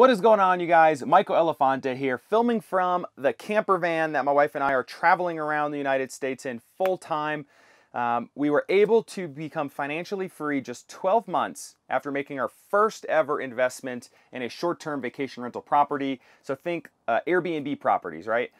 What is going on, you guys? Michael Elefante here, filming from the camper van that my wife and I are traveling around the United States in full time. Um, we were able to become financially free just 12 months after making our first ever investment in a short term vacation rental property. So, think uh, Airbnb properties, right?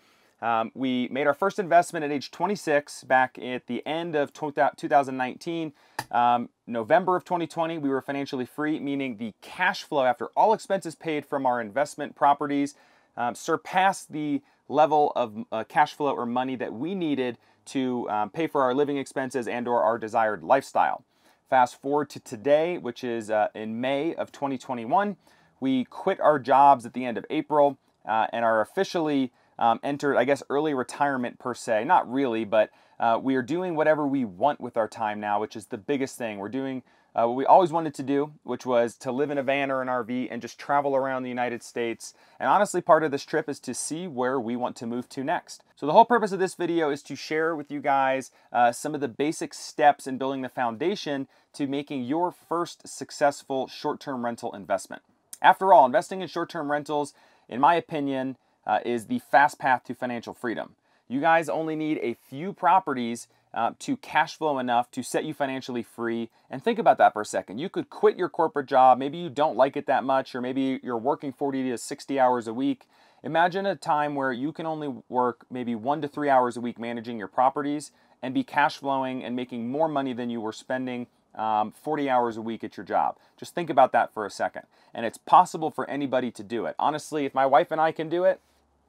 Um, we made our first investment at age 26 back at the end of 2019. Um, November of 2020, we were financially free, meaning the cash flow after all expenses paid from our investment properties um, surpassed the level of uh, cash flow or money that we needed to um, pay for our living expenses and or our desired lifestyle. Fast forward to today, which is uh, in May of 2021, we quit our jobs at the end of April uh, and are officially um, entered, I guess, early retirement per se. Not really, but uh, we are doing whatever we want with our time now, which is the biggest thing. We're doing uh, what we always wanted to do, which was to live in a van or an RV and just travel around the United States. And honestly, part of this trip is to see where we want to move to next. So the whole purpose of this video is to share with you guys uh, some of the basic steps in building the foundation to making your first successful short-term rental investment. After all, investing in short-term rentals, in my opinion, uh, is the fast path to financial freedom. You guys only need a few properties uh, to cash flow enough to set you financially free. And think about that for a second. You could quit your corporate job. Maybe you don't like it that much, or maybe you're working 40 to 60 hours a week. Imagine a time where you can only work maybe one to three hours a week managing your properties and be cash flowing and making more money than you were spending um, 40 hours a week at your job. Just think about that for a second. And it's possible for anybody to do it. Honestly, if my wife and I can do it,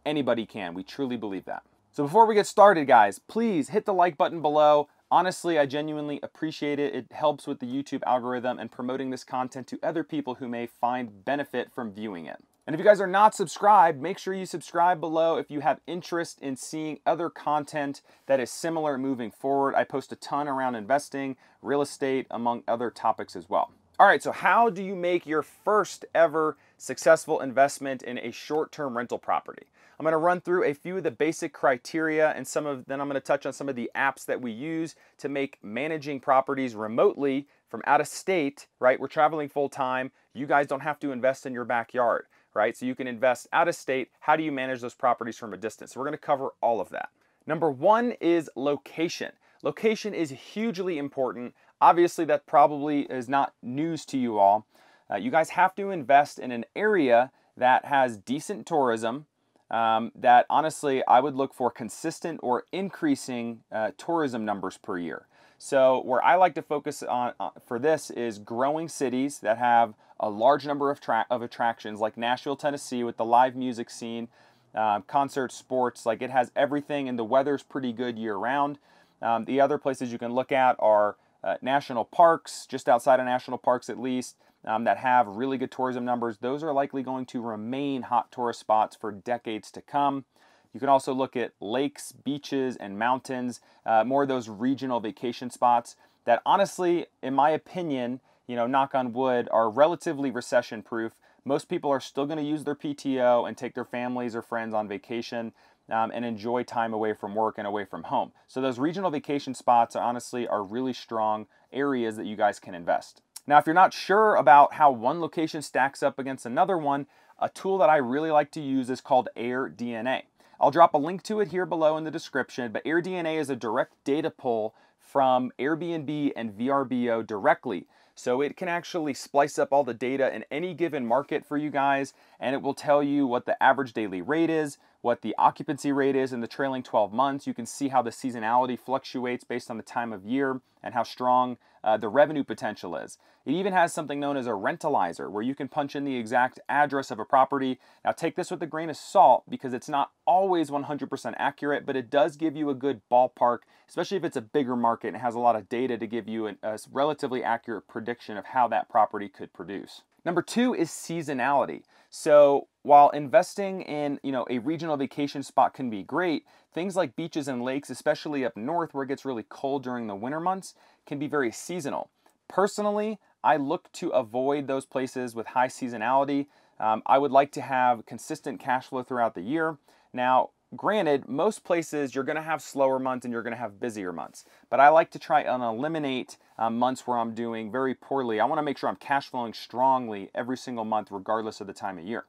Anybody can. We truly believe that. So before we get started, guys, please hit the like button below. Honestly, I genuinely appreciate it. It helps with the YouTube algorithm and promoting this content to other people who may find benefit from viewing it. And if you guys are not subscribed, make sure you subscribe below if you have interest in seeing other content that is similar moving forward. I post a ton around investing, real estate, among other topics as well. All right, so how do you make your first ever successful investment in a short-term rental property? I'm going to run through a few of the basic criteria and some of then I'm going to touch on some of the apps that we use to make managing properties remotely from out of state, right? We're traveling full time. You guys don't have to invest in your backyard, right? So you can invest out of state. How do you manage those properties from a distance? So we're going to cover all of that. Number 1 is location. Location is hugely important. Obviously, that probably is not news to you all. Uh, you guys have to invest in an area that has decent tourism, um, that honestly I would look for consistent or increasing uh, tourism numbers per year. So where I like to focus on uh, for this is growing cities that have a large number of, of attractions like Nashville, Tennessee with the live music scene, uh, concerts, sports, like it has everything and the weather's pretty good year round. Um, the other places you can look at are uh, national parks, just outside of national parks at least, um, that have really good tourism numbers, those are likely going to remain hot tourist spots for decades to come. You can also look at lakes, beaches, and mountains, uh, more of those regional vacation spots that honestly, in my opinion, you know, knock on wood, are relatively recession proof. Most people are still going to use their PTO and take their families or friends on vacation um, and enjoy time away from work and away from home. So those regional vacation spots are honestly are really strong areas that you guys can invest. Now, if you're not sure about how one location stacks up against another one, a tool that I really like to use is called AirDNA. I'll drop a link to it here below in the description, but AirDNA is a direct data pull from Airbnb and VRBO directly. So it can actually splice up all the data in any given market for you guys, and it will tell you what the average daily rate is, what the occupancy rate is in the trailing 12 months. You can see how the seasonality fluctuates based on the time of year and how strong uh, the revenue potential is. It even has something known as a rentalizer where you can punch in the exact address of a property. Now take this with a grain of salt because it's not always 100% accurate, but it does give you a good ballpark, especially if it's a bigger market and has a lot of data to give you an, a relatively accurate prediction of how that property could produce. Number two is seasonality. So while investing in, you know, a regional vacation spot can be great, things like beaches and lakes, especially up north where it gets really cold during the winter months, can be very seasonal. Personally, I look to avoid those places with high seasonality. Um, I would like to have consistent cash flow throughout the year. Now, granted, most places you're gonna have slower months and you're gonna have busier months, but I like to try and eliminate um, months where I'm doing very poorly. I wanna make sure I'm cash flowing strongly every single month, regardless of the time of year.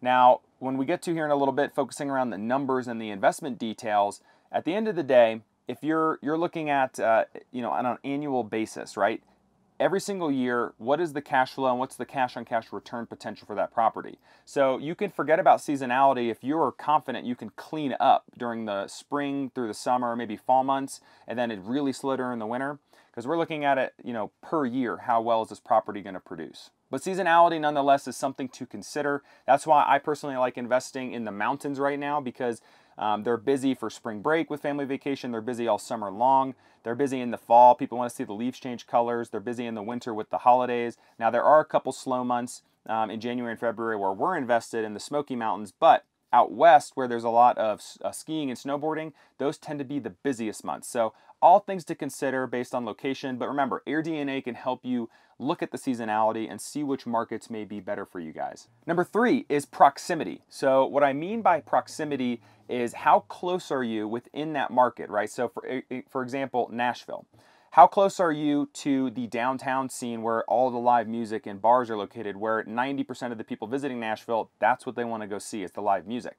Now, when we get to here in a little bit, focusing around the numbers and the investment details, at the end of the day, if you're you're looking at uh, you know on an annual basis, right? Every single year, what is the cash flow and what's the cash on cash return potential for that property? So you can forget about seasonality if you're confident you can clean up during the spring through the summer, maybe fall months, and then it really slow during the winter. Because we're looking at it, you know, per year, how well is this property going to produce? But seasonality nonetheless is something to consider. That's why I personally like investing in the mountains right now because um, they're busy for spring break with family vacation. They're busy all summer long. They're busy in the fall. People want to see the leaves change colors. They're busy in the winter with the holidays. Now, there are a couple slow months um, in January and February where we're invested in the Smoky Mountains, but out west where there's a lot of uh, skiing and snowboarding, those tend to be the busiest months. So all things to consider based on location, but remember, AirDNA can help you look at the seasonality and see which markets may be better for you guys. Number three is proximity. So what I mean by proximity is how close are you within that market, right? So for, for example, Nashville. How close are you to the downtown scene where all the live music and bars are located, where 90% of the people visiting Nashville, that's what they want to go see, is the live music.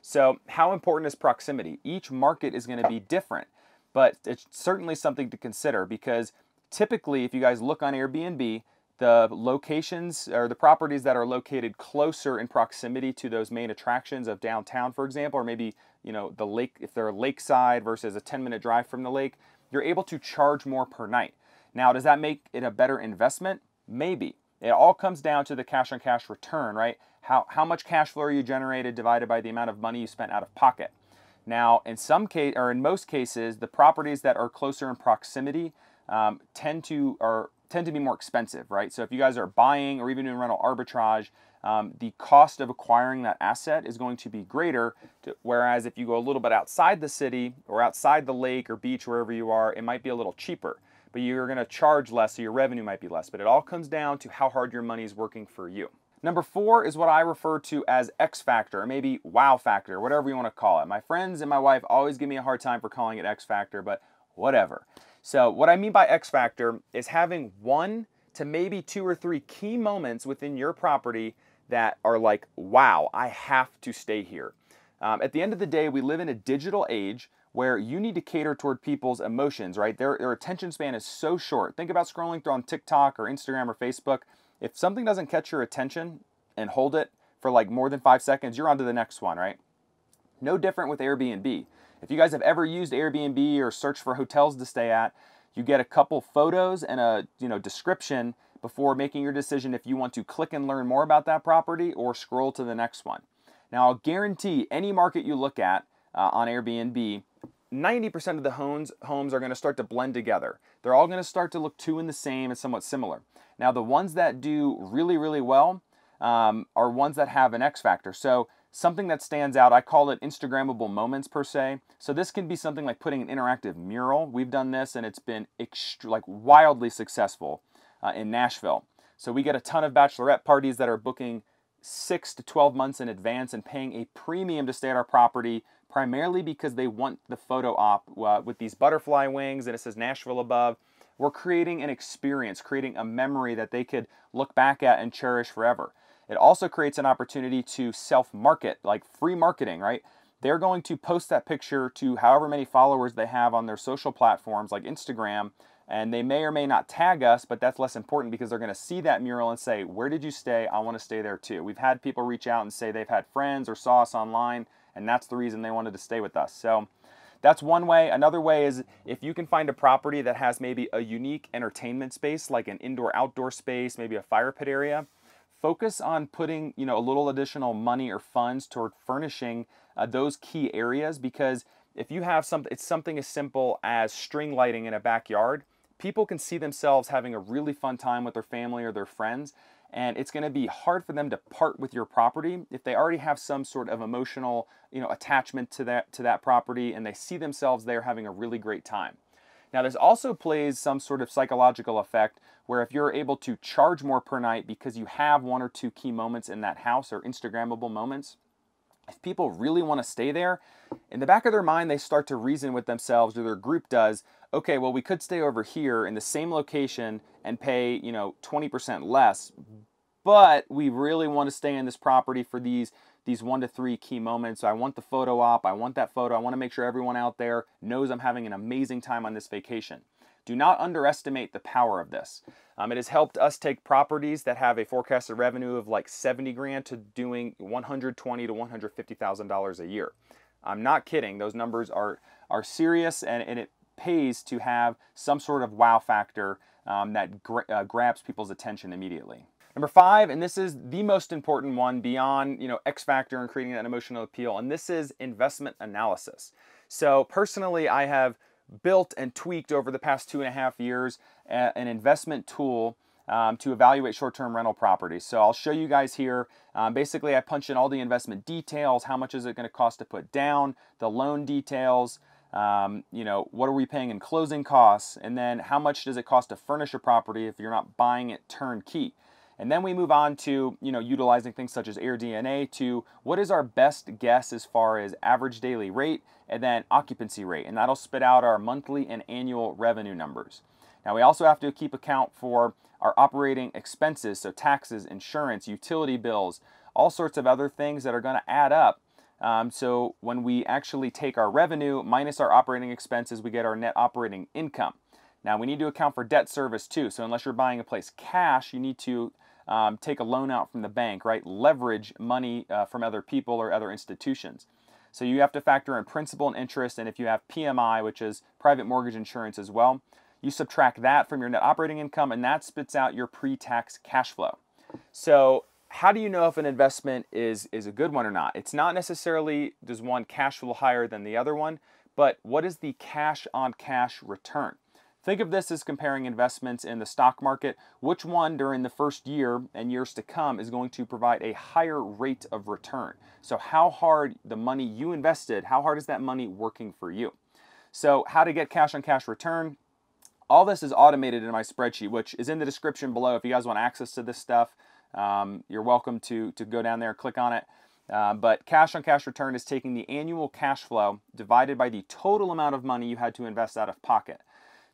So how important is proximity? Each market is going to be different, but it's certainly something to consider because Typically, if you guys look on Airbnb, the locations or the properties that are located closer in proximity to those main attractions of downtown, for example, or maybe you know the lake if they're lakeside versus a 10-minute drive from the lake, you're able to charge more per night. Now, does that make it a better investment? Maybe. It all comes down to the cash on cash return, right? How, how much cash flow are you generated divided by the amount of money you spent out of pocket. Now, in some case or in most cases, the properties that are closer in proximity um, tend to are tend to be more expensive, right? So if you guys are buying or even doing rental arbitrage, um, the cost of acquiring that asset is going to be greater. To, whereas if you go a little bit outside the city or outside the lake or beach, wherever you are, it might be a little cheaper, but you're going to charge less, so your revenue might be less. But it all comes down to how hard your money is working for you. Number four is what I refer to as X factor, or maybe wow factor, whatever you want to call it. My friends and my wife always give me a hard time for calling it X factor, but whatever. So what I mean by X factor is having one to maybe two or three key moments within your property that are like, wow, I have to stay here. Um, at the end of the day, we live in a digital age where you need to cater toward people's emotions, right? Their, their attention span is so short. Think about scrolling through on TikTok or Instagram or Facebook. If something doesn't catch your attention and hold it for like more than five seconds, you're on to the next one, right? No different with Airbnb. If you guys have ever used Airbnb or searched for hotels to stay at, you get a couple photos and a you know description before making your decision if you want to click and learn more about that property or scroll to the next one. Now, I'll guarantee any market you look at uh, on Airbnb, 90% of the homes, homes are going to start to blend together. They're all going to start to look two and the same and somewhat similar. Now, the ones that do really, really well um, are ones that have an X factor. So something that stands out. I call it Instagrammable moments per se. So this can be something like putting an interactive mural. We've done this and it's been like wildly successful uh, in Nashville. So we get a ton of bachelorette parties that are booking six to 12 months in advance and paying a premium to stay at our property primarily because they want the photo op uh, with these butterfly wings and it says Nashville above. We're creating an experience, creating a memory that they could look back at and cherish forever. It also creates an opportunity to self-market, like free marketing, right? They're going to post that picture to however many followers they have on their social platforms like Instagram, and they may or may not tag us, but that's less important because they're going to see that mural and say, Where did you stay? I want to stay there too. We've had people reach out and say they've had friends or saw us online, and that's the reason they wanted to stay with us. So that's one way. Another way is if you can find a property that has maybe a unique entertainment space, like an indoor outdoor space, maybe a fire pit area, focus on putting you know a little additional money or funds toward furnishing uh, those key areas because if you have something it's something as simple as string lighting in a backyard people can see themselves having a really fun time with their family or their friends and it's going to be hard for them to part with your property if they already have some sort of emotional you know attachment to that to that property and they see themselves there having a really great time now this also plays some sort of psychological effect where if you're able to charge more per night because you have one or two key moments in that house or Instagrammable moments, if people really want to stay there, in the back of their mind, they start to reason with themselves or their group does, okay, well, we could stay over here in the same location and pay, you know, 20% less, but we really want to stay in this property for these these one to three key moments. I want the photo op. I want that photo. I want to make sure everyone out there knows I'm having an amazing time on this vacation. Do not underestimate the power of this. Um, it has helped us take properties that have a forecasted revenue of like 70 grand to doing 120 to 150 thousand dollars a year. I'm not kidding. Those numbers are are serious, and, and it pays to have some sort of wow factor um, that gra uh, grabs people's attention immediately. Number five, and this is the most important one beyond, you know, X factor and creating that emotional appeal, and this is investment analysis. So personally, I have built and tweaked over the past two and a half years uh, an investment tool um, to evaluate short-term rental properties. So I'll show you guys here. Um, basically, I punch in all the investment details. How much is it going to cost to put down? The loan details. Um, you know, what are we paying in closing costs? And then how much does it cost to furnish a property if you're not buying it turnkey? And then we move on to, you know, utilizing things such as air DNA to what is our best guess as far as average daily rate and then occupancy rate. And that'll spit out our monthly and annual revenue numbers. Now we also have to keep account for our operating expenses, so taxes, insurance, utility bills, all sorts of other things that are gonna add up um, so when we actually take our revenue minus our operating expenses, we get our net operating income. Now we need to account for debt service too. So unless you're buying a place cash, you need to um, take a loan out from the bank, right? Leverage money uh, from other people or other institutions. So you have to factor in principal and interest, and if you have PMI, which is private mortgage insurance as well, you subtract that from your net operating income, and that spits out your pre-tax cash flow. So how do you know if an investment is, is a good one or not? It's not necessarily does one cash flow higher than the other one, but what is the cash on cash return? Think of this as comparing investments in the stock market. Which one during the first year and years to come is going to provide a higher rate of return? So, how hard the money you invested, how hard is that money working for you? So, how to get cash on cash return. All this is automated in my spreadsheet, which is in the description below. If you guys want access to this stuff, um, you're welcome to, to go down there and click on it. Uh, but cash on cash return is taking the annual cash flow divided by the total amount of money you had to invest out of pocket.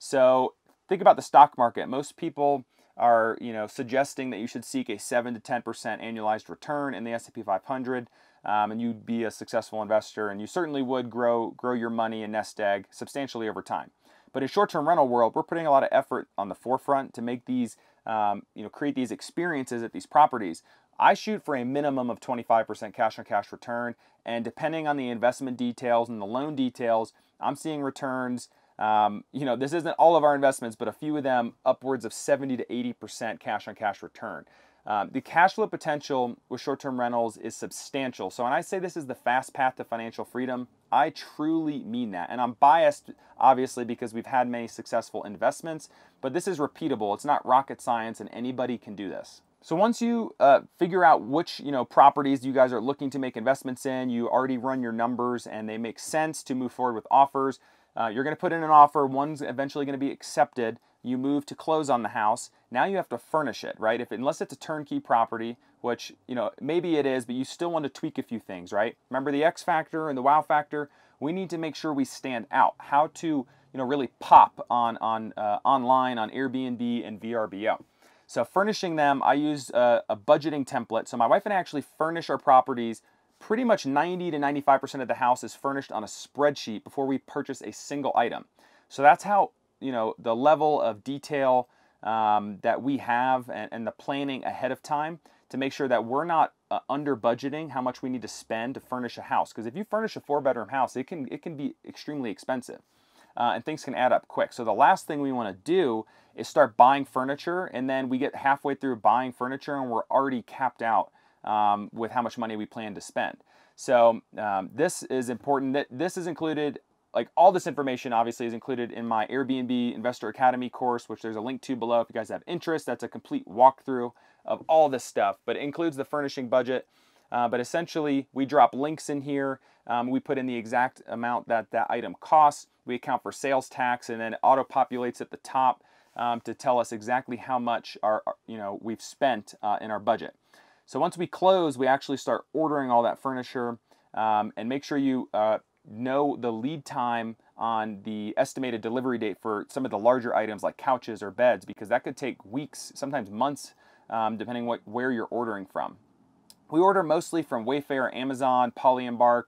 So think about the stock market. Most people are you know suggesting that you should seek a 7 to 10% annualized return in the S&P 500 um, and you'd be a successful investor and you certainly would grow grow your money in nest egg substantially over time but in short-term rental world we're putting a lot of effort on the forefront to make these um, you know create these experiences at these properties I shoot for a minimum of 25% cash on cash return, and depending on the investment details and the loan details, I'm seeing returns um, you know, this isn't all of our investments, but a few of them upwards of 70 to 80% cash on cash return. Um, the cash flow potential with short term rentals is substantial. So, when I say this is the fast path to financial freedom, I truly mean that. And I'm biased, obviously, because we've had many successful investments, but this is repeatable. It's not rocket science, and anybody can do this. So once you uh, figure out which you know properties you guys are looking to make investments in, you already run your numbers and they make sense to move forward with offers. Uh, you're going to put in an offer, one's eventually going to be accepted. You move to close on the house. Now you have to furnish it, right? If unless it's a turnkey property, which you know maybe it is, but you still want to tweak a few things, right? Remember the X factor and the wow factor. We need to make sure we stand out. How to you know really pop on on uh, online on Airbnb and VRBO. So furnishing them, I use a, a budgeting template. So my wife and I actually furnish our properties pretty much 90 to 95% of the house is furnished on a spreadsheet before we purchase a single item. So that's how, you know, the level of detail um, that we have and, and, the planning ahead of time to make sure that we're not uh, under budgeting how much we need to spend to furnish a house. Because if you furnish a four bedroom house, it can, it can be extremely expensive. Uh, and things can add up quick. So the last thing we want to do is start buying furniture and then we get halfway through buying furniture and we're already capped out um, with how much money we plan to spend. So um, this is important. That This is included, like all this information obviously is included in my Airbnb Investor Academy course, which there's a link to below if you guys have interest. That's a complete walkthrough of all this stuff, but it includes the furnishing budget. Uh, but essentially, we drop links in here. Um, we put in the exact amount that that item costs. We account for sales tax, and then it auto populates at the top um, to tell us exactly how much our, you know, we've spent uh, in our budget. So once we close, we actually start ordering all that furniture um, and make sure you uh, know the lead time on the estimated delivery date for some of the larger items like couches or beds because that could take weeks, sometimes months, um, depending what, where you're ordering from. We order mostly from Wayfair, Amazon, Polyembark,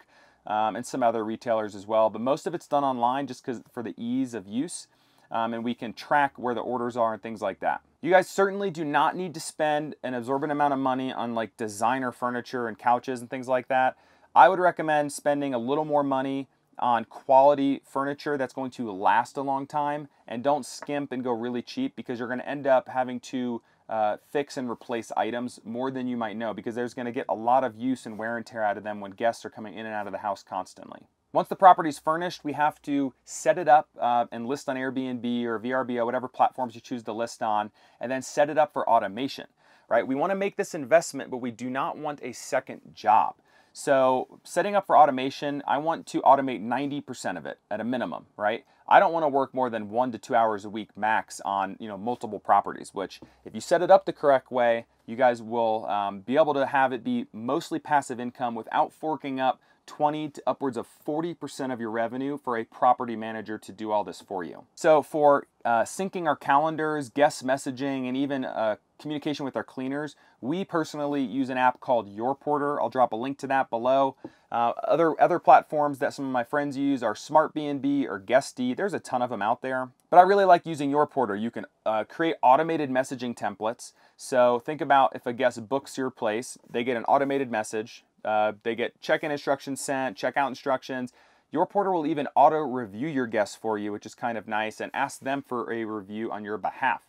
um, and some other retailers as well, but most of it's done online just because for the ease of use um, and we can track where the orders are and things like that. You guys certainly do not need to spend an absorbent amount of money on like designer furniture and couches and things like that. I would recommend spending a little more money on quality furniture that's going to last a long time and don't skimp and go really cheap because you're going to end up having to uh, fix and replace items more than you might know because there's going to get a lot of use and wear and tear out of them when guests are coming in and out of the house constantly. Once the property is furnished, we have to set it up uh, and list on Airbnb or VRBO, whatever platforms you choose to list on, and then set it up for automation, right? We want to make this investment, but we do not want a second job. So setting up for automation, I want to automate 90% of it at a minimum, right? I don't want to work more than one to two hours a week max on you know multiple properties, which if you set it up the correct way, you guys will um, be able to have it be mostly passive income without forking up 20 to upwards of 40% of your revenue for a property manager to do all this for you. So for uh, syncing our calendars, guest messaging, and even uh, communication with our cleaners, we personally use an app called Your Porter. I'll drop a link to that below. Uh, other, other platforms that some of my friends use are Smart or Guesty. There's a ton of them out there. But I really like using Your Porter. You can uh, create automated messaging templates. So think about if a guest books your place, they get an automated message uh, they get check-in instructions sent, check-out instructions. Your porter will even auto review your guests for you, which is kind of nice, and ask them for a review on your behalf.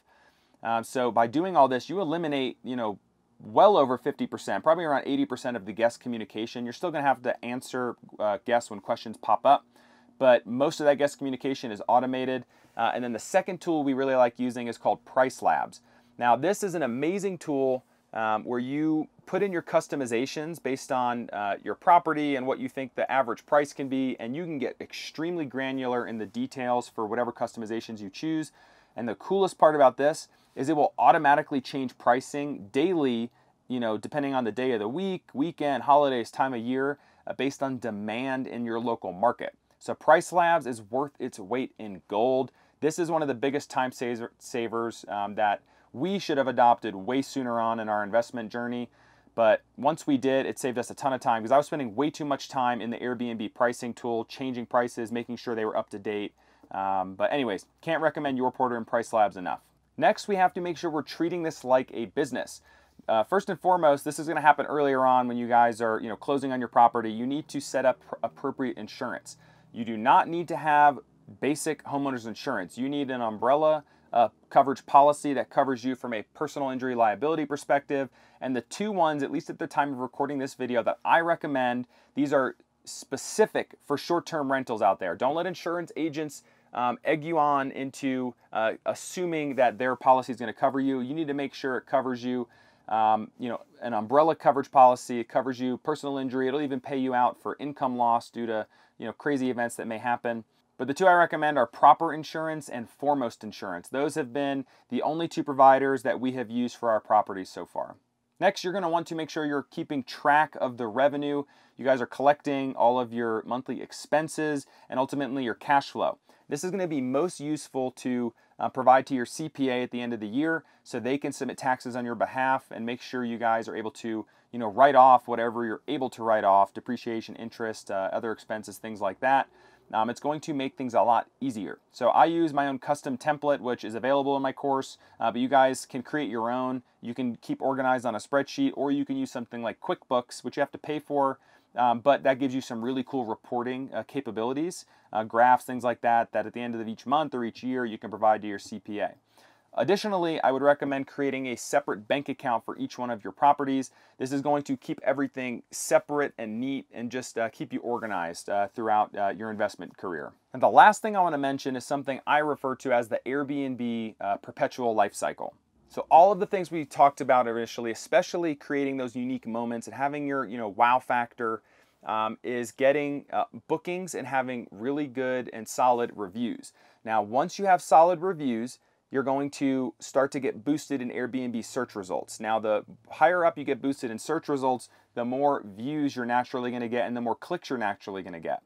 Um, so by doing all this, you eliminate, you know, well over 50%, probably around 80% of the guest communication. You're still going to have to answer uh, guests when questions pop up, but most of that guest communication is automated. Uh, and then the second tool we really like using is called Price Labs. Now, this is an amazing tool um, where you put in your customizations based on uh, your property and what you think the average price can be, and you can get extremely granular in the details for whatever customizations you choose. And the coolest part about this is it will automatically change pricing daily, you know, depending on the day of the week, weekend, holidays, time of year, uh, based on demand in your local market. So Price Labs is worth its weight in gold. This is one of the biggest time savers um, that we should have adopted way sooner on in our investment journey. But once we did, it saved us a ton of time because I was spending way too much time in the Airbnb pricing tool, changing prices, making sure they were up to date. Um, but anyways, can't recommend your Porter and Price Labs enough. Next, we have to make sure we're treating this like a business. Uh, first and foremost, this is going to happen earlier on when you guys are, you know, closing on your property. You need to set up appropriate insurance. You do not need to have basic homeowners insurance. You need an umbrella a coverage policy that covers you from a personal injury liability perspective. And the two ones, at least at the time of recording this video, that I recommend, these are specific for short-term rentals out there. Don't let insurance agents um, egg you on into uh, assuming that their policy is going to cover you. You need to make sure it covers you. Um, you know, an umbrella coverage policy. It covers you personal injury. It'll even pay you out for income loss due to you know crazy events that may happen. But the two I recommend are Proper Insurance and Foremost Insurance. Those have been the only two providers that we have used for our properties so far. Next, you're gonna to want to make sure you're keeping track of the revenue. You guys are collecting all of your monthly expenses and ultimately your cash flow. This is gonna be most useful to uh, provide to your CPA at the end of the year so they can submit taxes on your behalf and make sure you guys are able to you know, write off whatever you're able to write off, depreciation, interest, uh, other expenses, things like that. Um, it's going to make things a lot easier. So I use my own custom template, which is available in my course, uh, but you guys can create your own. You can keep organized on a spreadsheet, or you can use something like QuickBooks, which you have to pay for, um, but that gives you some really cool reporting uh, capabilities, uh, graphs, things like that, that at the end of each month or each year you can provide to your CPA. Additionally, I would recommend creating a separate bank account for each one of your properties. This is going to keep everything separate and neat and just uh, keep you organized uh, throughout uh, your investment career. And the last thing I want to mention is something I refer to as the Airbnb uh, perpetual life cycle. So all of the things we talked about initially, especially creating those unique moments and having your you know wow factor, um, is getting uh, bookings and having really good and solid reviews. Now, once you have solid reviews, you're going to start to get boosted in Airbnb search results. Now, the higher up you get boosted in search results, the more views you're naturally going to get and the more clicks you're naturally going to get.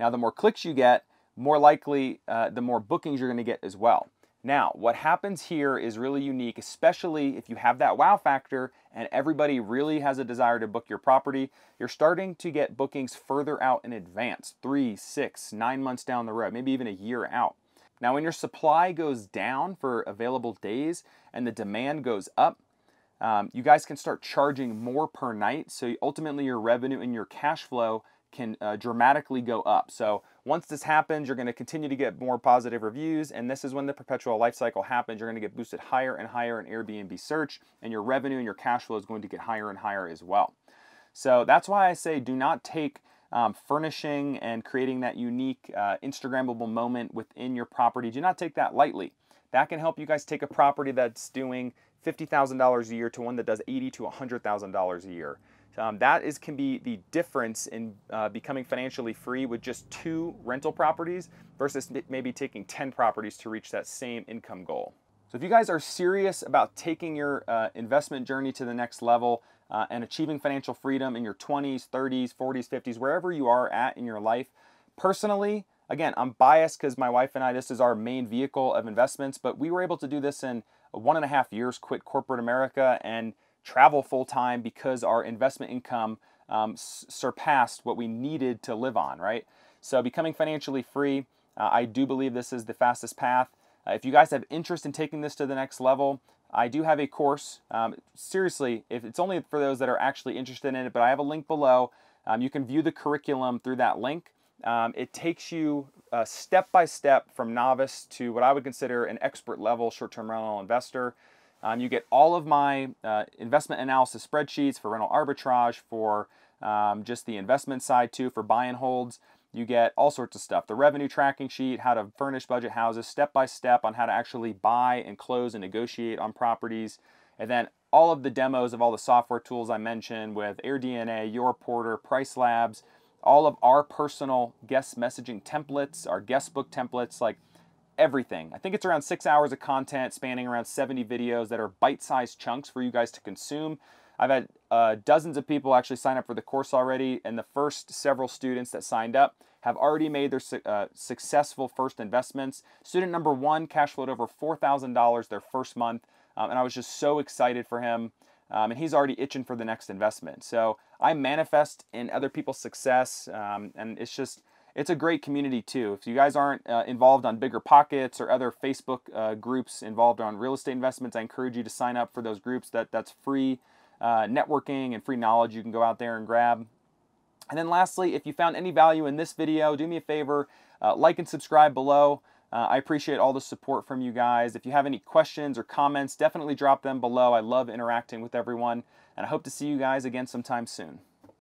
Now, the more clicks you get, more likely uh, the more bookings you're going to get as well. Now, what happens here is really unique, especially if you have that wow factor and everybody really has a desire to book your property. You're starting to get bookings further out in advance, three, six, nine months down the road, maybe even a year out. Now, when your supply goes down for available days and the demand goes up, um, you guys can start charging more per night. So ultimately, your revenue and your cash flow can uh, dramatically go up. So once this happens, you're going to continue to get more positive reviews. And this is when the perpetual life cycle happens. You're going to get boosted higher and higher in Airbnb search, and your revenue and your cash flow is going to get higher and higher as well. So that's why I say do not take um, furnishing and creating that unique uh, Instagrammable moment within your property, do not take that lightly. That can help you guys take a property that's doing $50,000 a year to one that does eighty to $100,000 a year. Um, that is can be the difference in uh, becoming financially free with just two rental properties versus maybe taking 10 properties to reach that same income goal. So if you guys are serious about taking your uh, investment journey to the next level, uh, and achieving financial freedom in your 20s, 30s, 40s, 50s, wherever you are at in your life. Personally, again, I'm biased because my wife and I, this is our main vehicle of investments, but we were able to do this in one and a half years, quit corporate America and travel full time because our investment income um, surpassed what we needed to live on, right? So, becoming financially free, uh, I do believe this is the fastest path. Uh, if you guys have interest in taking this to the next level, I do have a course. Um, seriously, if it's only for those that are actually interested in it, but I have a link below. Um, you can view the curriculum through that link. Um, it takes you uh, step by step from novice to what I would consider an expert level short-term rental investor. Um, you get all of my uh, investment analysis spreadsheets for rental arbitrage, for um, just the investment side too, for buy and holds. You get all sorts of stuff. The revenue tracking sheet, how to furnish budget houses, step by step on how to actually buy and close and negotiate on properties. And then all of the demos of all the software tools I mentioned with AirDNA, Your Porter, Price Labs, all of our personal guest messaging templates, our guest book templates, like everything. I think it's around six hours of content spanning around 70 videos that are bite-sized chunks for you guys to consume. I've had uh, dozens of people actually sign up for the course already, and the first several students that signed up have already made their su uh, successful first investments. Student number one cash flowed over $4,000 their first month, um, and I was just so excited for him. Um, and he's already itching for the next investment. So I manifest in other people's success, um, and it's just it's a great community too. If you guys aren't uh, involved on Bigger Pockets or other Facebook uh, groups involved on real estate investments, I encourage you to sign up for those groups. That that's free uh, networking and free knowledge you can go out there and grab. And then lastly, if you found any value in this video, do me a favor, uh, like and subscribe below. Uh, I appreciate all the support from you guys. If you have any questions or comments, definitely drop them below. I love interacting with everyone, and I hope to see you guys again sometime soon.